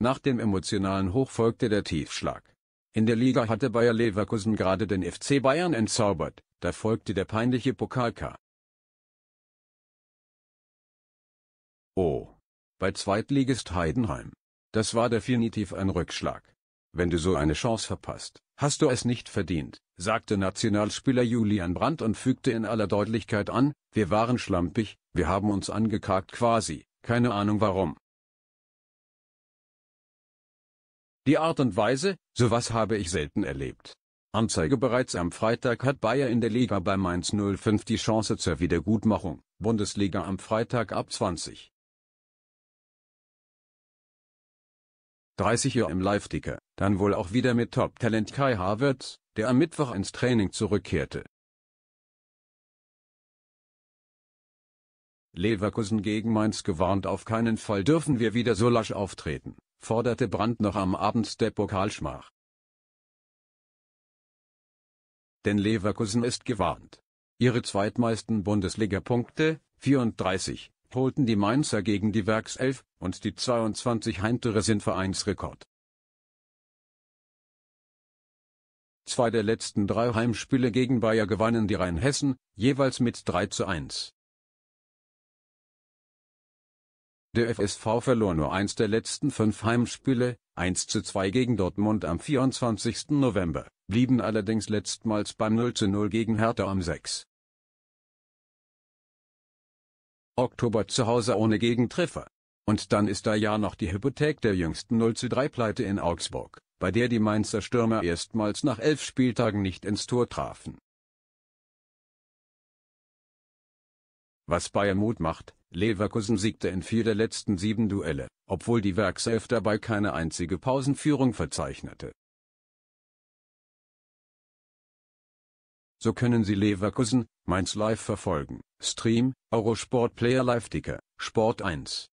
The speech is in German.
Nach dem emotionalen Hoch folgte der Tiefschlag. In der Liga hatte Bayer Leverkusen gerade den FC Bayern entzaubert, da folgte der peinliche Pokalka. Oh. Bei Zweitligist Heidenheim. Das war definitiv ein Rückschlag. Wenn du so eine Chance verpasst, hast du es nicht verdient, sagte Nationalspieler Julian Brandt und fügte in aller Deutlichkeit an, wir waren schlampig, wir haben uns angekackt quasi, keine Ahnung warum. Die Art und Weise, sowas habe ich selten erlebt. Anzeige Bereits am Freitag hat Bayer in der Liga bei Mainz 05 die Chance zur Wiedergutmachung, Bundesliga am Freitag ab 20. 30 Uhr im Live-Ticker, dann wohl auch wieder mit Top-Talent Kai Havertz, der am Mittwoch ins Training zurückkehrte. Leverkusen gegen Mainz gewarnt auf keinen Fall dürfen wir wieder so lasch auftreten forderte Brandt noch am Abend der Pokalschmach. Denn Leverkusen ist gewarnt. Ihre zweitmeisten Bundesliga-Punkte, 34, holten die Mainzer gegen die Werkself, und die 22 Heimtore sind Vereinsrekord. Zwei der letzten drei Heimspiele gegen Bayer gewannen die Rheinhessen, jeweils mit 3 zu 1. Der FSV verlor nur eins der letzten fünf Heimspiele, 1 zu 2 gegen Dortmund am 24. November, blieben allerdings letztmals beim 0 zu 0 gegen Hertha am 6. Oktober zu Hause ohne Gegentreffer. Und dann ist da ja noch die Hypothek der jüngsten 0 zu 3 Pleite in Augsburg, bei der die Mainzer Stürmer erstmals nach elf Spieltagen nicht ins Tor trafen. Was Bayern Mut macht, Leverkusen siegte in vier der letzten sieben Duelle, obwohl die Werkself dabei keine einzige Pausenführung verzeichnete. So können Sie Leverkusen, Mainz live verfolgen. Stream, Eurosport Player Live Ticker, Sport 1.